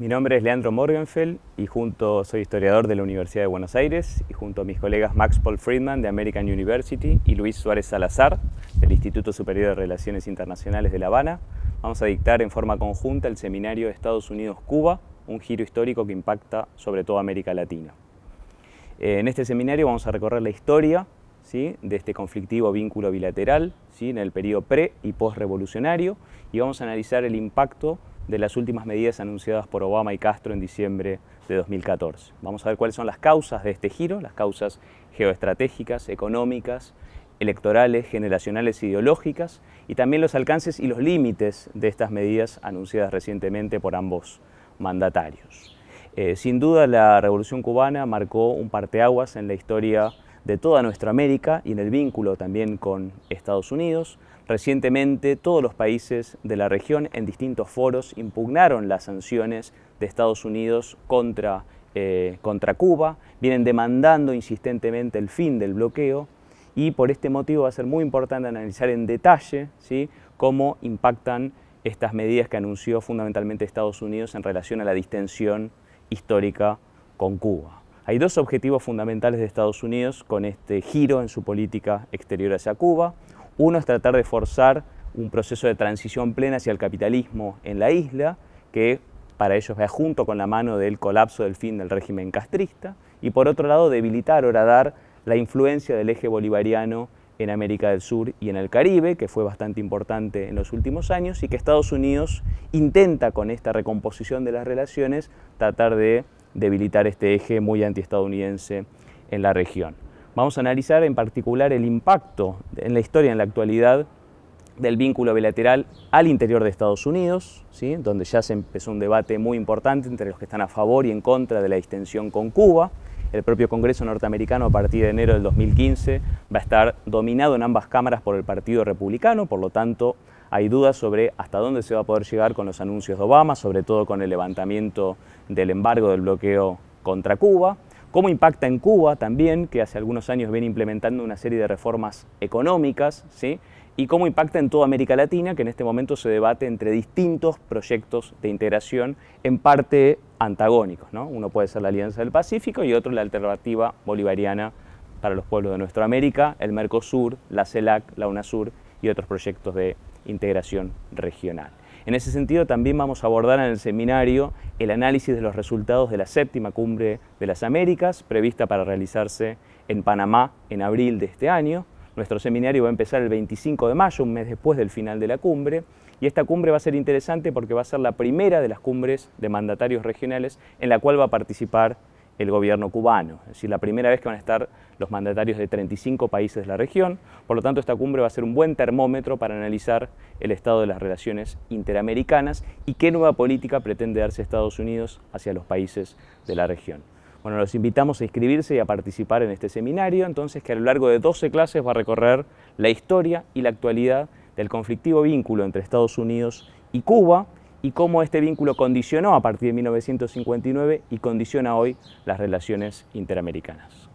Mi nombre es Leandro Morgenfeld y junto soy historiador de la Universidad de Buenos Aires y junto a mis colegas Max Paul Friedman de American University y Luis Suárez Salazar del Instituto Superior de Relaciones Internacionales de La Habana vamos a dictar en forma conjunta el seminario Estados Unidos-Cuba, un giro histórico que impacta sobre todo América Latina. Eh, en este seminario vamos a recorrer la historia ¿sí? de este conflictivo vínculo bilateral ¿sí? en el periodo pre y post-revolucionario y vamos a analizar el impacto de las últimas medidas anunciadas por Obama y Castro en diciembre de 2014. Vamos a ver cuáles son las causas de este giro, las causas geoestratégicas, económicas, electorales, generacionales, ideológicas, y también los alcances y los límites de estas medidas anunciadas recientemente por ambos mandatarios. Eh, sin duda la Revolución Cubana marcó un parteaguas en la historia de toda nuestra América y en el vínculo también con Estados Unidos. Recientemente todos los países de la región en distintos foros impugnaron las sanciones de Estados Unidos contra, eh, contra Cuba, vienen demandando insistentemente el fin del bloqueo y por este motivo va a ser muy importante analizar en detalle cómo impactan estas medidas que anunció fundamentalmente Estados Unidos en relación a la distensión histórica con Cuba. Hay dos objetivos fundamentales de Estados Unidos con este giro en su política exterior hacia Cuba. Uno es tratar de forzar un proceso de transición plena hacia el capitalismo en la isla, que para ellos va junto con la mano del colapso del fin del régimen castrista, y por otro lado debilitar o radar la influencia del eje bolivariano en América del Sur y en el Caribe, que fue bastante importante en los últimos años, y que Estados Unidos intenta con esta recomposición de las relaciones tratar de debilitar este eje muy antiestadounidense en la región. Vamos a analizar en particular el impacto en la historia, en la actualidad, del vínculo bilateral al interior de Estados Unidos, ¿sí? donde ya se empezó un debate muy importante entre los que están a favor y en contra de la extensión con Cuba. El propio Congreso norteamericano a partir de enero del 2015 va a estar dominado en ambas cámaras por el Partido Republicano, por lo tanto hay dudas sobre hasta dónde se va a poder llegar con los anuncios de Obama, sobre todo con el levantamiento del embargo del bloqueo contra Cuba, cómo impacta en Cuba también, que hace algunos años viene implementando una serie de reformas económicas, ¿sí? y cómo impacta en toda América Latina, que en este momento se debate entre distintos proyectos de integración, en parte antagónicos. ¿no? Uno puede ser la Alianza del Pacífico y otro la alternativa bolivariana para los pueblos de nuestra América, el Mercosur, la CELAC, la UNASUR y otros proyectos de integración regional. En ese sentido, también vamos a abordar en el seminario el análisis de los resultados de la séptima cumbre de las Américas, prevista para realizarse en Panamá en abril de este año. Nuestro seminario va a empezar el 25 de mayo, un mes después del final de la cumbre, y esta cumbre va a ser interesante porque va a ser la primera de las cumbres de mandatarios regionales en la cual va a participar el gobierno cubano. Es decir, la primera vez que van a estar los mandatarios de 35 países de la región, por lo tanto esta cumbre va a ser un buen termómetro para analizar el estado de las relaciones interamericanas y qué nueva política pretende darse Estados Unidos hacia los países de la región. Bueno, los invitamos a inscribirse y a participar en este seminario, entonces que a lo largo de 12 clases va a recorrer la historia y la actualidad del conflictivo vínculo entre Estados Unidos y Cuba, y cómo este vínculo condicionó a partir de 1959 y condiciona hoy las relaciones interamericanas.